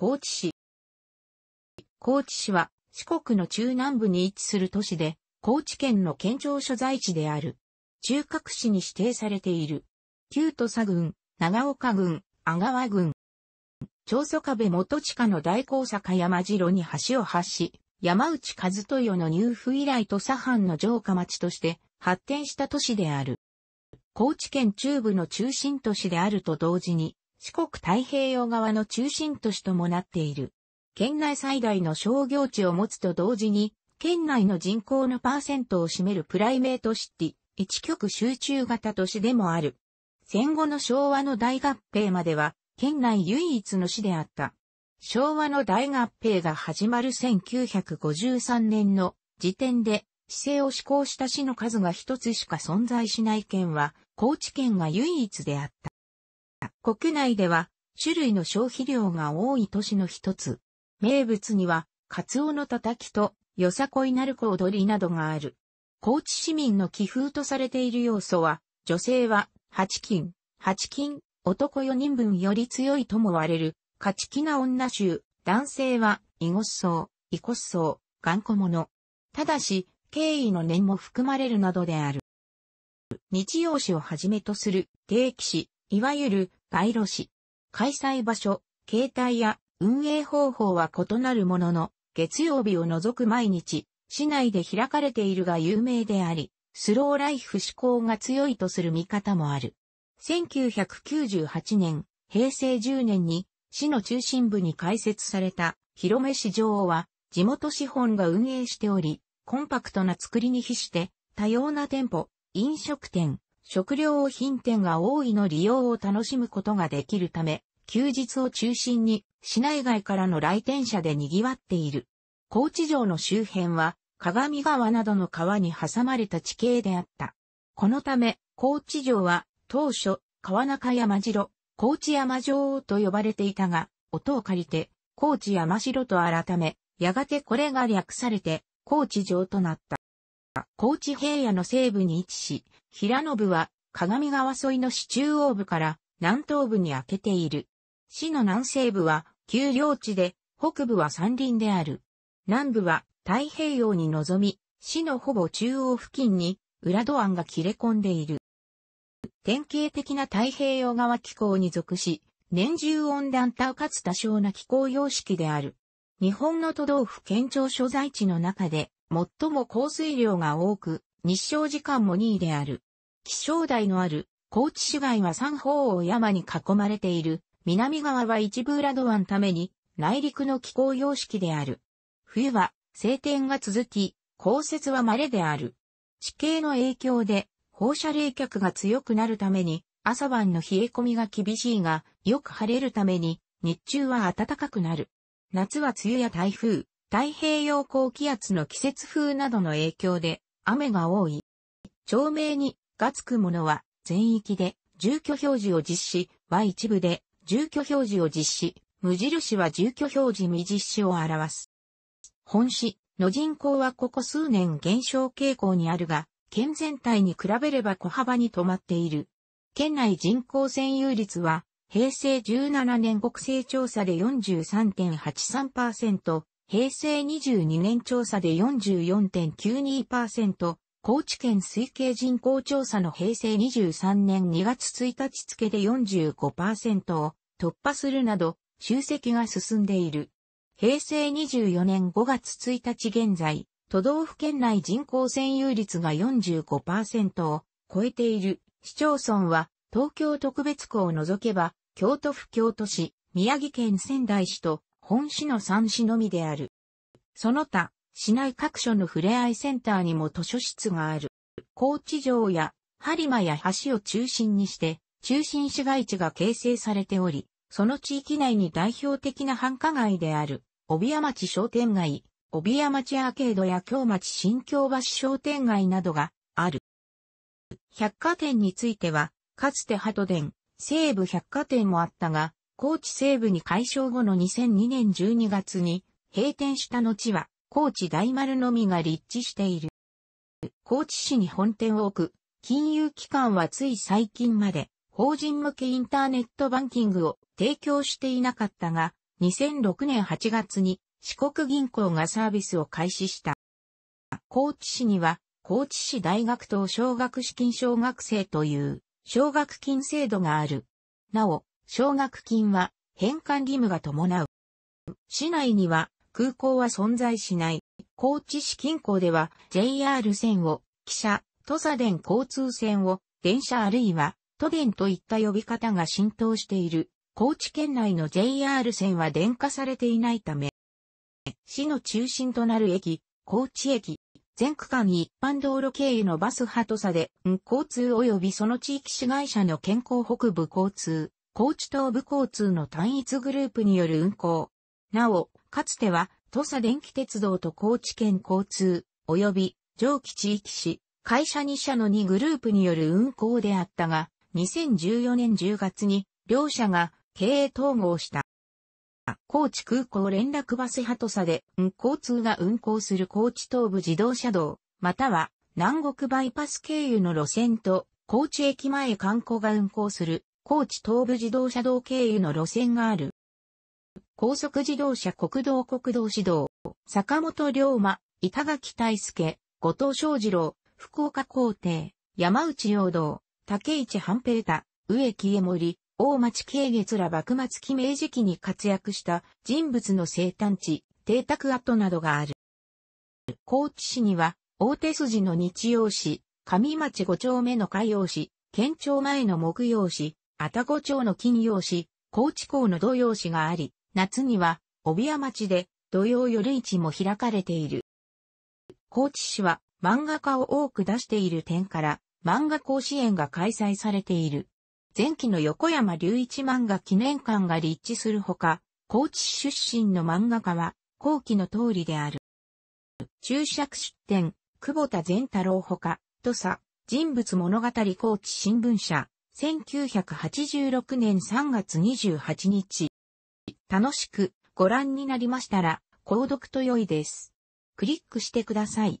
高知市。高知市は四国の中南部に位置する都市で、高知県の県庁所在地である。中核市に指定されている。旧土佐郡、長岡郡、阿川郡。長宗我部元親の大高坂山城に橋を発し、山内和豊の入府以来土佐藩の城下町として発展した都市である。高知県中部の中心都市であると同時に、四国太平洋側の中心都市ともなっている。県内最大の商業地を持つと同時に、県内の人口のパーセントを占めるプライメートシティ、一極集中型都市でもある。戦後の昭和の大合併までは、県内唯一の市であった。昭和の大合併が始まる1953年の時点で、市政を施行した市の数が一つしか存在しない県は、高知県が唯一であった。国内では種類の消費量が多い都市の一つ。名物には、カツオのたたきと、よさこいなる子踊りなどがある。高知市民の気風とされている要素は、女性は、八金、八金、男四人分より強いとも割れる、勝ち気な女衆、男性は、イゴッソウ、イコッソウ、頑固者。ただし、敬意の念も含まれるなどである。日曜史をはじめとする定期史、いわゆる街路市。開催場所、形態や運営方法は異なるものの、月曜日を除く毎日、市内で開かれているが有名であり、スローライフ志向が強いとする見方もある。1998年、平成10年に、市の中心部に開設された、広め市場は、地元資本が運営しており、コンパクトな作りに比して、多様な店舗、飲食店、食料品店が多いの利用を楽しむことができるため、休日を中心に市内外からの来店者で賑わっている。高知城の周辺は鏡川などの川に挟まれた地形であった。このため、高知城は当初、川中山城、高知山城と呼ばれていたが、音を借りて、高知山城と改め、やがてこれが略されて、高知城となった。高知平野の西部に位置し、平信は、鏡川沿いの市中央部から南東部に開けている。市の南西部は丘陵地で、北部は山林である。南部は太平洋に臨み、市のほぼ中央付近に裏土湾が切れ込んでいる。典型的な太平洋側気候に属し、年中温暖多かつ多少な気候様式である。日本の都道府県庁所在地の中で最も降水量が多く、日照時間も2位である。気象台のある高知市街は三方を山に囲まれている。南側は一部浦戸湾ために内陸の気候様式である。冬は晴天が続き、降雪は稀である。地形の影響で放射冷却が強くなるために朝晩の冷え込みが厳しいが、よく晴れるために日中は暖かくなる。夏は梅雨や台風、太平洋高気圧の季節風などの影響で雨が多い。町名にがつくものは全域で住居表示を実施は一部で住居表示を実施、無印は住居表示未実施を表す。本市の人口はここ数年減少傾向にあるが、県全体に比べれば小幅に止まっている。県内人口占有率は、平成17年国勢調査で43.83%、平成22年調査で44.92%、高知県推計人口調査の平成23年2月1日付で45%を突破するなど、集積が進んでいる。平成24年5月1日現在、都道府県内人口占有率が45%を超えている市町村は、東京特別区を除けば、京都府京都市、宮城県仙台市と本市の三市のみである。その他、市内各所のふれあいセンターにも図書室がある。高知城や播磨や橋を中心にして、中心市街地が形成されており、その地域内に代表的な繁華街である、帯屋町商店街、帯屋町アーケードや京町新京橋商店街などがある。百貨店については、かつて鳩殿、西武百貨店もあったが、高知西部に解消後の2002年12月に閉店した後は高知大丸のみが立地している。高知市に本店を置く金融機関はつい最近まで法人向けインターネットバンキングを提供していなかったが2006年8月に四国銀行がサービスを開始した。高知市には高知市大学等奨学資金奨学生という奨学金制度がある。なお、奨学金は返還義務が伴う。市内には空港は存在しない。高知市近郊では JR 線を、汽車、都佐電交通線を、電車あるいは都電といった呼び方が浸透している。高知県内の JR 線は電化されていないため、市の中心となる駅、高知駅、全区間に一般道路経由のバス派とさで、交通及びその地域市会社の健康北部交通、高知東部交通の単一グループによる運行。なお、かつては、土佐電気鉄道と高知県交通、及び上記地域市、会社2社の2グループによる運行であったが、2014年10月に、両社が経営統合した。高知空港連絡バス派土佐で、交通が運行する高知東部自動車道、または南国バイパス経由の路線と、高知駅前観光が運行する高知東部自動車道経由の路線がある。高速自動車国道国道指導、坂本龍馬、板垣大輔、後藤昌二郎、福岡皇帝、山内陽道、竹市半平太、植木江森、大町慶月ら幕末期明治期に活躍した人物の生誕地、邸宅跡などがある。高知市には、大手筋の日曜市、上町五丁目の海洋市、県庁前の木曜市、愛宕町の金曜市、高知港の土曜市があり、夏には、帯屋町で土曜夜市も開かれている。高知市は漫画家を多く出している点から、漫画甲子園が開催されている。前期の横山隆一漫画記念館が立地するほか、高知市出身の漫画家は、後期の通りである。注釈出展、久保田善太郎ほか、土佐、人物物語高知新聞社、1986年3月28日。楽しくご覧になりましたら、購読と良いです。クリックしてください。